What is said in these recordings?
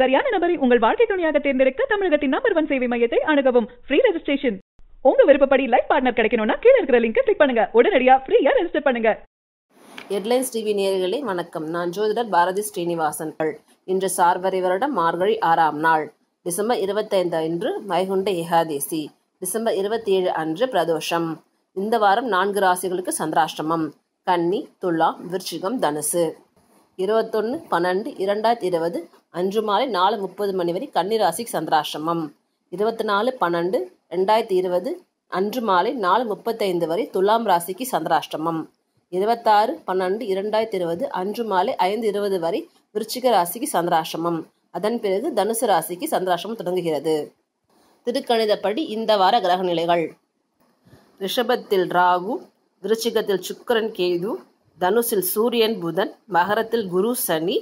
சரியான நபரை உங்கள் வாழ்க்கை துணையாக தேர்ந்தெடுக்க தமிழகத்தின் நம்பர் ஒன் சேவை மையத்தை அணுகவும் ஃப்ரீ ரெஜிஸ்ட்ரேஷன் உங்க விருப்பப்படி லைஃப் பார்ட்னர் கிடைக்கணும்னா கீழே இருக்கிற லிங்க் கிளிக் பண்ணுங்க உடனடியா ஃப்ரீயா ரெஜிஸ்டர் பண்ணுங்க ஹெட்லைன்ஸ் டிவி நேர்களை வணக்கம் நான் ஜோதிடர் பாரதி ஸ்ரீனிவாசன்கள் இன்று சார்வரி வருடம் மார்கழி ஆறாம் நாள் டிசம்பர் இருபத்தைந்து அன்று வைகுண்ட ஏகாதேசி டிசம்பர் இருபத்தி ஏழு அன்று பிரதோஷம் இந்த வாரம் நான்கு ராசிகளுக்கு சந்திராஷ்டமம் கன்னி துலா விருச்சிகம் தனுசு இருபத்தொன்று பன்னெண்டு இரண்டாயிரத்தி இருபது அன்று மாலை நாலு முப்பது மணி வரை கன்னிராசி சந்திராசிரமம் இருபத்தி நாலு பன்னெண்டு ரெண்டாயிரத்தி இருபது அன்று மாலை நாலு முப்பத்தைந்து வரை துலாம் ராசிக்கு சந்திராஷ்டிரமம் இருபத்தாறு பன்னெண்டு இரண்டாயிரத்தி இருபது அன்று மாலை ஐந்து இருபது வரை விருச்சிக ராசிக்கு சந்திராஷ்டிரமம் அதன் பிறகு தனுசு ராசிக்கு சந்திராஷ்டிரமம் தொடங்குகிறது திருக்கணிதப்படி இந்த வார கிரக நிலைகள் ரிஷபத்தில் ராகு விருச்சிகத்தில் சுக்கரன் கேது தனுசில் சூரியன் புதன் மகரத்தில் குரு சனி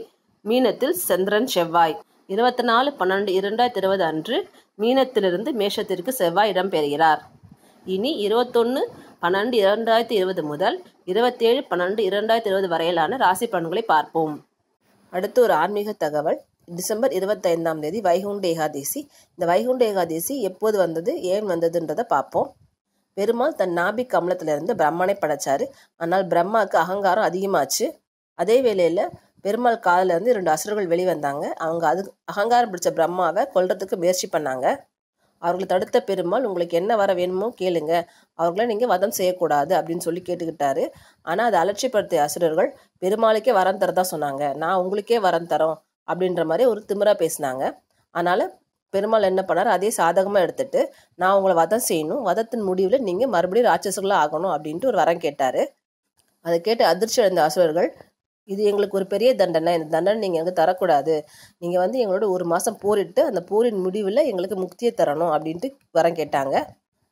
மீனத்தில் சந்திரன் செவ்வாய் இருபத்தி நாலு பன்னெண்டு இரண்டாயிரத்தி இருபது அன்று மீனத்திலிருந்து மேஷத்திற்கு செவ்வாய் இடம்பெறுகிறார் இனி இருபத்தொன்று பன்னெண்டு இரண்டாயிரத்தி இருபது முதல் இருபத்தேழு பன்னெண்டு இரண்டாயிரத்தி இருபது வரையிலான ராசி பலன்களை பார்ப்போம் அடுத்து ஒரு ஆன்மீக தகவல் டிசம்பர் இருபத்தைந்தாம் தேதி வைகுண்ட ஏகாதேசி இந்த வைகுண்ட ஏகாதேசி எப்போது வந்தது ஏன் வந்ததுன்றதை பார்ப்போம் பெருமாள் தன் நாபி கமலத்திலிருந்து பிரம்மனை படைச்சாரு ஆனால் பிரம்மாவுக்கு அகங்காரம் அதிகமாச்சு அதே வேளையில் பெருமாள் இருந்து ரெண்டு அசுரர்கள் வெளிவந்தாங்க அவங்க அது அகங்காரம் பிடிச்ச பிரம்மாவை கொல்றதுக்கு முயற்சி பண்ணாங்க அவர்களை தடுத்த பெருமாள் உங்களுக்கு என்ன வர வேணுமோ கேளுங்க அவர்களை நீங்கள் வதம் செய்யக்கூடாது அப்படின்னு சொல்லி கேட்டுக்கிட்டாரு ஆனால் அதை அலட்சிப்படுத்திய அசுரர்கள் பெருமாளுக்கே வரம் தரதான் சொன்னாங்க நான் உங்களுக்கே வரம் தரோம் அப்படின்ற மாதிரி ஒரு திமிரா பேசினாங்க அதனால் பெருமாள் என்ன பண்ணார் அதே சாதகமாக எடுத்துட்டு நான் உங்களை வதம் செய்யணும் வதத்தின் முடிவில் நீங்கள் மறுபடியும் ராட்சசர்களாக ஆகணும் அப்படின்ட்டு ஒரு வரம் கேட்டார் அதை கேட்டு அதிர்ச்சி அடைந்த அசுரர்கள் இது எங்களுக்கு ஒரு பெரிய தண்டனை இந்த தண்டனை நீங்கள் எங்களுக்கு தரக்கூடாது நீங்கள் வந்து எங்களோட ஒரு மாதம் போரிட்டு அந்த போரின் முடிவில் எங்களுக்கு முக்தியை தரணும் அப்படின்ட்டு வரம் கேட்டாங்க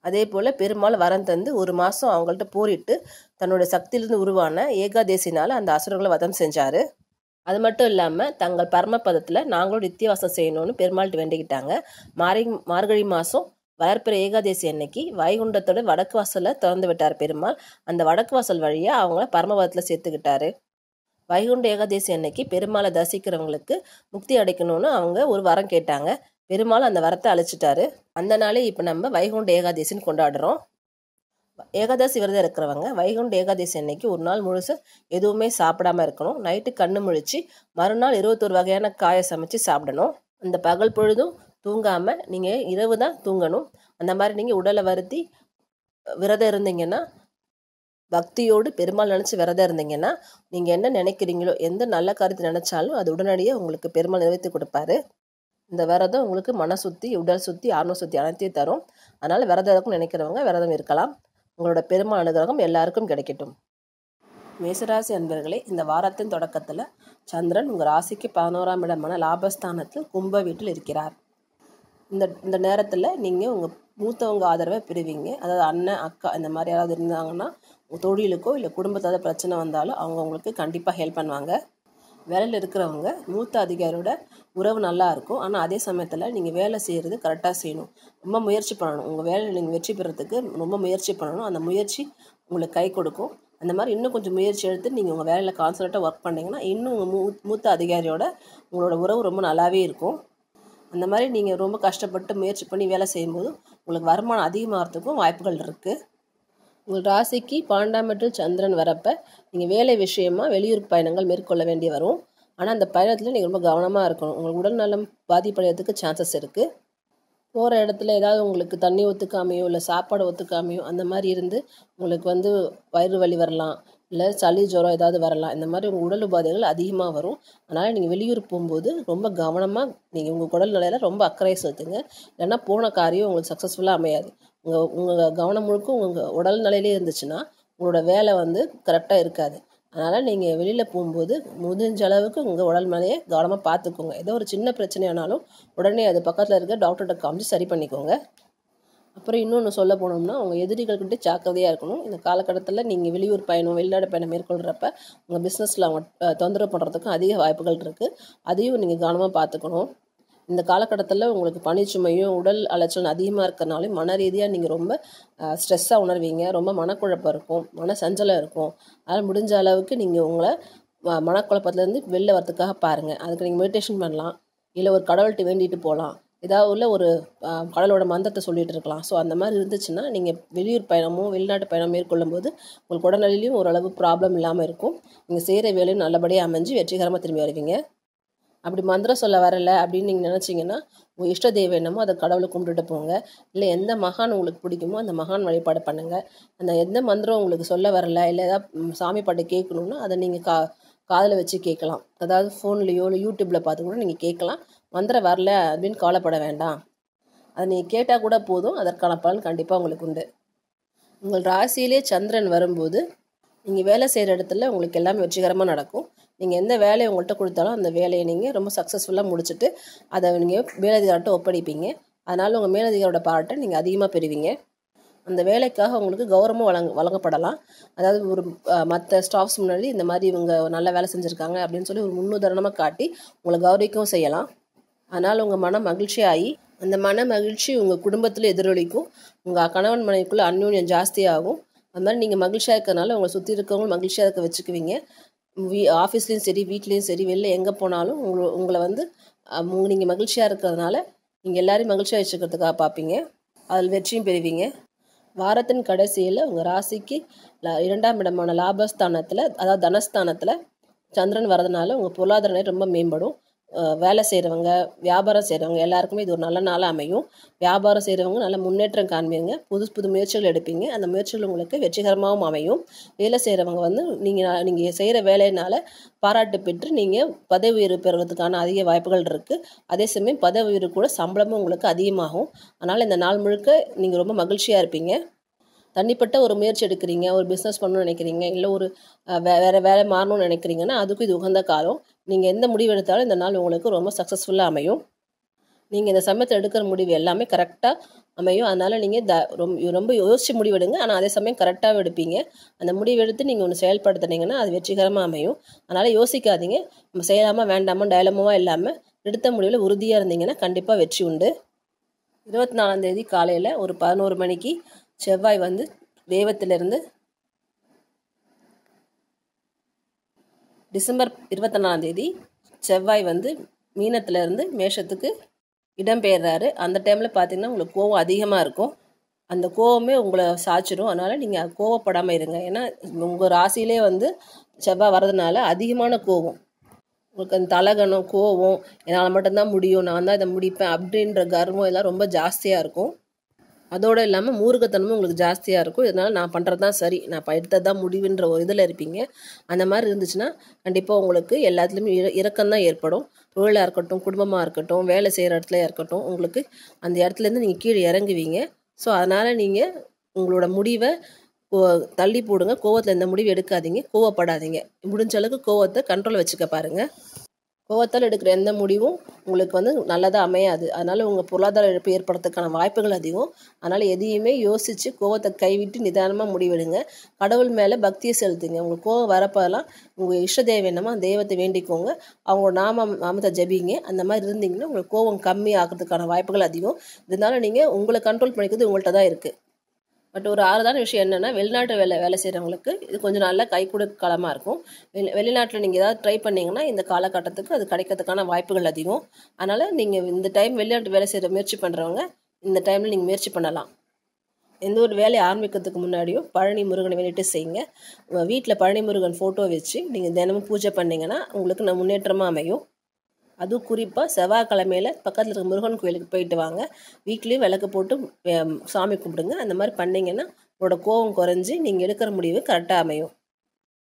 அதே போல் பெருமாள் வரம் தந்து ஒரு மாதம் அவங்கள்ட்ட போரிட்டு தன்னோட சக்தியிலிருந்து உருவான ஏகாதேசினால் அந்த அசுரங்களை வதம் செஞ்சார் அது மட்டும் இல்லாமல் தங்கள் பரமபதத்தில் நாங்களும் நித்தியவாசம் செய்யணும்னு பெருமாள்கிட்ட வேண்டிக்கிட்டாங்க மாரி மார்கழி மாதம் வயற்பிற ஏகாதேசி அன்னைக்கு வைகுண்டத்தோட வடக்கு வாசலில் திறந்து விட்டார் பெருமாள் அந்த வடக்கு வாசல் வழியாக அவங்கள பரமபதத்தில் சேர்த்துக்கிட்டாரு வைகுண்ட ஏகாதசி அன்னைக்கு பெருமாளை தரிசிக்கிறவங்களுக்கு முக்தி அடைக்கணும்னு அவங்க ஒரு வரம் கேட்டாங்க பெருமாள் அந்த வரத்தை அழிச்சிட்டாரு அந்த நாளே இப்போ நம்ம வைகுண்ட ஏகாதசின்னு கொண்டாடுறோம் ஏகாதசி விரதம் இருக்கிறவங்க வைகுண்ட ஏகாதசி அன்னைக்கு ஒரு நாள் முழுசு எதுவுமே சாப்பிடாம இருக்கணும் நைட்டு கண்ணு முழிச்சு மறுநாள் இருபத்தொரு வகையான காயை சமைச்சு சாப்பிடணும் அந்த பகல் பொழுதும் தூங்காமல் நீங்கள் இரவு தான் தூங்கணும் அந்த மாதிரி நீங்கள் உடலை வருத்தி விரதம் இருந்தீங்கன்னா பக்தியோடு பெருமாள் நினச்சி விரதம் இருந்தீங்கன்னா நீங்கள் என்ன நினைக்கிறீங்களோ எந்த நல்ல காரியத்தை நினச்சாலும் அது உடனடியாக உங்களுக்கு பெருமாள் நிறைவேற்றி கொடுப்பாரு இந்த விரதம் உங்களுக்கு மன சுத்தி உடல் சுத்தி ஆன்ம சுத்தி அனைத்தையும் தரும் அதனால் விரதம் இருக்கும் நினைக்கிறவங்க விரதம் இருக்கலாம் உங்களோட பெருமாள் அனுகிரகம் எல்லாருக்கும் கிடைக்கட்டும் மேசராசி அன்பர்களே இந்த வாரத்தின் தொடக்கத்தில் சந்திரன் உங்கள் ராசிக்கு பதினோராம் இடமான லாபஸ்தானத்தில் கும்ப வீட்டில் இருக்கிறார் இந்த இந்த நேரத்தில் நீங்கள் உங்கள் மூத்தவங்க ஆதரவை பெறுவீங்க அதாவது அண்ணன் அக்கா இந்த மாதிரி யாராவது இருந்தாங்கன்னா தொழிலுக்கோ இல்லை குடும்பத்தோட பிரச்சனை வந்தாலும் அவங்க அவங்களுக்கு கண்டிப்பாக ஹெல்ப் பண்ணுவாங்க வேலையில் இருக்கிறவங்க மூத்த அதிகாரியோட உறவு நல்லா இருக்கும் ஆனால் அதே சமயத்தில் நீங்கள் வேலை செய்கிறது கரெக்டாக செய்யணும் ரொம்ப முயற்சி பண்ணணும் உங்கள் வேலையில் நீங்கள் வெற்றி பெறத்துக்கு ரொம்ப முயற்சி பண்ணணும் அந்த முயற்சி உங்களுக்கு கை கொடுக்கும் அந்த மாதிரி இன்னும் கொஞ்சம் முயற்சி எடுத்து நீங்கள் உங்கள் வேலையில் கான்சன்ட்ரேட்டாக ஒர்க் பண்ணிங்கன்னா இன்னும் உங்கள் மூ மூத்த அதிகாரியோட உங்களோட உறவு ரொம்ப நல்லாவே இருக்கும் அந்த மாதிரி நீங்கள் ரொம்ப கஷ்டப்பட்டு முயற்சி பண்ணி வேலை செய்யும்போது உங்களுக்கு வருமானம் அதிகமாகிறதுக்கும் வாய்ப்புகள் இருக்குது உங்கள் ராசிக்கு பன்னெண்டாம் சந்திரன் வரப்போ நீங்கள் வேலை விஷயமாக வெளியூர் பயணங்கள் மேற்கொள்ள வேண்டி வரும் ஆனால் அந்த பயணத்தில் நீங்கள் ரொம்ப கவனமாக இருக்கணும் உங்கள் உடல்நலம் பாதிப்படைகிறதுக்கு சான்சஸ் இருக்குது போகிற இடத்துல ஏதாவது உங்களுக்கு தண்ணி ஒத்துக்காமையோ இல்லை சாப்பாடு ஒத்துக்காமையோ அந்த மாதிரி இருந்து உங்களுக்கு வந்து வயிறு வலி வரலாம் இல்லை சளி ஜுரம் ஏதாவது வரலாம் இந்த மாதிரி உங்கள் உடல் உபாதைகள் அதிகமாக வரும் அதனால் நீங்கள் வெளியூர் போகும்போது ரொம்ப கவனமாக நீங்கள் உங்கள் உடல் நிலையில ரொம்ப அக்கறை செலுத்துங்க ஏன்னா போன காரியம் உங்களுக்கு சக்ஸஸ்ஃபுல்லாக அமையாது உங்கள் உங்கள் கவனம் முழுக்க உங்கள் உடல் நிலையிலே இருந்துச்சுன்னா உங்களோட வேலை வந்து கரெக்டாக இருக்காது அதனால் நீங்கள் வெளியில் போகும்போது முதிஞ்ச அளவுக்கு உங்கள் உடல் மேலேயே கவனமாக பார்த்துக்கோங்க ஏதோ ஒரு சின்ன பிரச்சனையானாலும் உடனே அது பக்கத்தில் இருக்க டாக்டர்கிட்ட காமிச்சு சரி பண்ணிக்கோங்க அப்புறம் இன்னொன்று சொல்ல போனோம்னா எதிரிகள் எதிரிகள்கிட்ட ஜாக்கிரதையாக இருக்கணும் இந்த காலகட்டத்தில் நீங்கள் வெளியூர் பயணம் வெளிநாடு பயணம் மேற்கொள்கிறப்ப உங்கள் பிஸ்னஸில் அவங்க தொந்தரவு பண்ணுறதுக்கும் அதிக வாய்ப்புகள் இருக்குது அதையும் நீங்கள் கவனமாக பார்த்துக்கணும் இந்த காலகட்டத்தில் உங்களுக்கு பனிச்சுமையும் உடல் அலைச்சலும் அதிகமாக இருக்கிறனாலே மன ரீதியாக நீங்கள் ரொம்ப ஸ்ட்ரெஸ்ஸாக உணர்வீங்க ரொம்ப மனக்குழப்பம் இருக்கும் மன சஞ்சலம் இருக்கும் அதனால் முடிஞ்ச அளவுக்கு நீங்கள் உங்களை மனக்குழப்பத்துலேருந்து வெளில வரத்துக்காக பாருங்கள் அதுக்கு நீங்கள் மெடிடேஷன் பண்ணலாம் இல்லை ஒரு கடவுள்கிட்ட வேண்டிட்டு போகலாம் ஏதாவது உள்ள ஒரு கடலோட மந்திரத்தை சொல்லிகிட்டு இருக்கலாம் ஸோ அந்த மாதிரி இருந்துச்சுன்னா நீங்கள் வெளியூர் பயணமோ வெளிநாட்டு பயணம் மேற்கொள்ளும் போது உங்களுக்கு உடல்நிலையிலையும் ஓரளவு ப்ராப்ளம் இல்லாமல் இருக்கும் நீங்கள் செய்கிற வேலையும் நல்லபடியாக அமைஞ்சு வெற்றிகரமாக திரும்பி வருவீங்க அப்படி மந்திரம் சொல்ல வரலை அப்படின்னு நீங்கள் நினச்சிங்கன்னா உங்கள் இஷ்ட தெய்வம் என்னமோ அதை கடவுளை கும்பிட்டுட்டு போங்க இல்லை எந்த மகான் உங்களுக்கு பிடிக்குமோ அந்த மகான் வழிபாடு பண்ணுங்கள் அந்த எந்த மந்திரம் உங்களுக்கு சொல்ல வரல இல்லை ஏதாவது சாமி பாட்டை கேட்கணுன்னா அதை நீங்கள் கா காதில் வச்சு கேட்கலாம் அதாவது ஃபோன்லேயோ இல்லை யூடியூப்பில் பார்த்து கூட நீங்கள் கேட்கலாம் மந்திரம் வரல அப்படின்னு கவலைப்பட வேண்டாம் அதை நீங்கள் கேட்டால் கூட போதும் அதற்கான பலன் கண்டிப்பாக உங்களுக்கு உண்டு உங்கள் ராசியிலே சந்திரன் வரும்போது நீங்கள் வேலை செய்கிற இடத்துல உங்களுக்கு எல்லாமே வெற்றிகரமாக நடக்கும் நீங்கள் எந்த வேலையை உங்கள்கிட்ட கொடுத்தாலும் அந்த வேலையை நீங்கள் ரொம்ப சக்ஸஸ்ஃபுல்லாக முடிச்சுட்டு அதை நீங்கள் மேலதிகாரிட்ட ஒப்படைப்பீங்க அதனால் உங்கள் மேலதிகாரோட பாராட்டை நீங்கள் அதிகமாக பெறுவீங்க அந்த வேலைக்காக உங்களுக்கு கௌரவமும் வழங்க வழங்கப்படலாம் அதாவது ஒரு மற்ற ஸ்டாஃப்ஸ் முன்னாடி இந்த மாதிரி இவங்க நல்ல வேலை செஞ்சுருக்காங்க அப்படின்னு சொல்லி ஒரு முன்னுதாரணமாக காட்டி உங்களை கௌரவிக்கவும் செய்யலாம் அதனால் உங்கள் மன மகிழ்ச்சி ஆகி அந்த மன மகிழ்ச்சி உங்கள் குடும்பத்தில் எதிரொலிக்கும் உங்கள் கணவன் மனைவிக்குள்ளே அந்யோன்யம் ஜாஸ்தியாகும் அது மாதிரி நீங்கள் மகிழ்ச்சியாக இருக்கிறனால உங்களை சுற்றி இருக்கவங்களும் மகிழ்ச்சியாக இருக்க வச்சுக்குவீங்க வீ ஆஃபீஸ்லேயும் சரி வீட்லேயும் சரி வெளில எங்கே போனாலும் உங்களை உங்களை வந்து நீங்கள் மகிழ்ச்சியாக இருக்கிறதுனால நீங்கள் எல்லோரையும் மகிழ்ச்சியாக வச்சுக்கிறதுக்காக பார்ப்பீங்க அதில் வெற்றியும் பெறுவீங்க வாரத்தின் கடைசியில் உங்கள் ராசிக்கு இரண்டாம் இடமான லாபஸ்தானத்தில் அதாவது தனஸ்தானத்தில் சந்திரன் வரதுனால உங்கள் பொருளாதார நிலை ரொம்ப மேம்படும் வேலை செய்கிறவங்க வியாபாரம் செய்கிறவங்க எல்லாருக்குமே இது ஒரு நல்ல நாளாக அமையும் வியாபாரம் செய்கிறவங்க நல்ல முன்னேற்றம் காண்பீங்க புது புது முயற்சிகள் எடுப்பீங்க அந்த முயற்சிகள் உங்களுக்கு வெற்றிகரமாகவும் அமையும் வேலை செய்கிறவங்க வந்து நீங்கள் நீங்கள் செய்கிற வேலையினால் பாராட்டு பெற்று நீங்கள் பதவி உயர்வு பெறுவதற்கான அதிக வாய்ப்புகள் இருக்குது அதே சமயம் பதவி உயர்வு கூட சம்பளமும் உங்களுக்கு அதிகமாகும் அதனால் இந்த நாள் முழுக்க நீங்கள் ரொம்ப மகிழ்ச்சியாக இருப்பீங்க தனிப்பட்ட ஒரு முயற்சி எடுக்கிறீங்க ஒரு பிஸ்னஸ் பண்ணணும்னு நினைக்கிறீங்க இல்லை ஒரு வே வேறு வேலை மாறணும்னு நினைக்கிறீங்கன்னா அதுக்கும் இது உகந்த காலம் நீங்கள் எந்த முடிவு எடுத்தாலும் இந்த நாள் உங்களுக்கு ரொம்ப சக்ஸஸ்ஃபுல்லாக அமையும் நீங்கள் இந்த சமயத்தில் எடுக்கிற முடிவு எல்லாமே கரெக்டாக அமையும் அதனால் நீங்கள் த ரொம்ப ரொம்ப யோசித்து முடிவெடுங்க ஆனால் அதே சமயம் கரெக்டாக எடுப்பீங்க அந்த முடிவெடுத்து நீங்கள் ஒன்று செயல்படுத்துனீங்கன்னா அது வெற்றிகரமாக அமையும் அதனால் யோசிக்காதீங்க நம்ம செய்யலாமா வேண்டாமா டயலமோவாக இல்லாமல் எடுத்த முடிவில் உறுதியாக இருந்தீங்கன்னா கண்டிப்பாக வெற்றி உண்டு இருபத்தி நாலாந்தேதி காலையில் ஒரு பதினோரு மணிக்கு செவ்வாய் வந்து தெய்வத்திலேருந்து டிசம்பர் இருபத்தி தேதி செவ்வாய் வந்து மீனத்துலேருந்து மேஷத்துக்கு இடம்பெயர்றாரு அந்த டைமில் பார்த்திங்கன்னா உங்களுக்கு கோவம் அதிகமாக இருக்கும் அந்த கோவமே உங்களை சாய்ச்சிடும் அதனால் நீங்கள் கோவப்படாமல் இருங்க ஏன்னா உங்கள் ராசியிலே வந்து செவ்வாய் வர்றதுனால அதிகமான கோவம் உங்களுக்கு அந்த தலகணம் கோவம் என்னால் மட்டும்தான் முடியும் நான் தான் இதை முடிப்பேன் அப்படின்ற கர்வம் இதெல்லாம் ரொம்ப ஜாஸ்தியாக இருக்கும் அதோடு இல்லாமல் மூருகத்தனமும் உங்களுக்கு ஜாஸ்தியாக இருக்கும் இதனால் நான் பண்ணுறது தான் சரி நான் எடுத்தது தான் முடிவுன்ற ஒரு இதில் இருப்பீங்க அந்த மாதிரி இருந்துச்சுன்னா கண்டிப்பாக உங்களுக்கு எல்லாத்துலேயுமே இர இறக்கம்தான் ஏற்படும் தொழிலாக இருக்கட்டும் குடும்பமாக இருக்கட்டும் வேலை செய்கிற இடத்துல இருக்கட்டும் உங்களுக்கு அந்த இடத்துலேருந்து நீங்கள் கீழே இறங்குவீங்க ஸோ அதனால் நீங்கள் உங்களோட முடிவை கோ தள்ளி போடுங்க கோவத்தில் எந்த முடிவு எடுக்காதீங்க கோவப்படாதீங்க முடிஞ்ச அளவுக்கு கோவத்தை கண்ட்ரோல் வச்சுக்க பாருங்கள் கோவத்தால் எடுக்கிற எந்த முடிவும் உங்களுக்கு வந்து நல்லதாக அமையாது அதனால் உங்கள் பொருளாதார இழப்பு ஏற்படுறதுக்கான வாய்ப்புகள் அதிகம் அதனால் எதையுமே யோசித்து கோவத்தை கைவிட்டு நிதானமாக முடிவெடுங்க கடவுள் மேலே பக்தியை செலுத்துங்க உங்களுக்கு கோவம் வரப்போதெல்லாம் உங்கள் இஷ்ட அந்த தெய்வத்தை வேண்டிக்கோங்க அவங்களோட நாம நாமத்தை ஜபிங்க அந்த மாதிரி இருந்தீங்கன்னா உங்களுக்கு கோவம் கம்மி ஆகிறதுக்கான வாய்ப்புகள் அதிகம் இருந்தாலும் நீங்கள் உங்களை கண்ட்ரோல் பண்ணிக்கிறது உங்கள்கிட்ட தான் இருக்குது பட் ஒரு ஆறுதான விஷயம் என்னென்னா வெளிநாட்டு வேலை வேலை செய்கிறவங்களுக்கு இது கொஞ்சம் நல்லா கை காலமாக இருக்கும் வெளி வெளிநாட்டில் நீங்கள் ஏதாவது ட்ரை பண்ணிங்கன்னா இந்த காலகட்டத்துக்கு அது கிடைக்கிறதுக்கான வாய்ப்புகள் அதிகம் அதனால் நீங்கள் இந்த டைம் வெளிநாட்டு வேலை செய்கிற முயற்சி பண்ணுறவங்க இந்த டைமில் நீங்கள் முயற்சி பண்ணலாம் எந்த ஒரு வேலையை ஆரம்பிக்கிறதுக்கு முன்னாடியும் பழனி முருகனை வெளியிட்டு செய்யுங்க வீட்டில் பழனி முருகன் ஃபோட்டோ வச்சு நீங்கள் தினமும் பூஜை பண்ணிங்கன்னா உங்களுக்கு நான் முன்னேற்றமாக அமையும் அதுவும் குறிப்பாக செவ்வாய்க்கிழமையில் பக்கத்தில் இருக்க முருகன் கோயிலுக்கு போயிட்டு வாங்க வீட்லேயும் விளக்கு போட்டு சாமி கும்பிடுங்க அந்த மாதிரி பண்ணிங்கன்னா உங்களோட கோவம் குறைஞ்சி நீங்கள் எடுக்கிற முடிவு கரெக்டாக அமையும்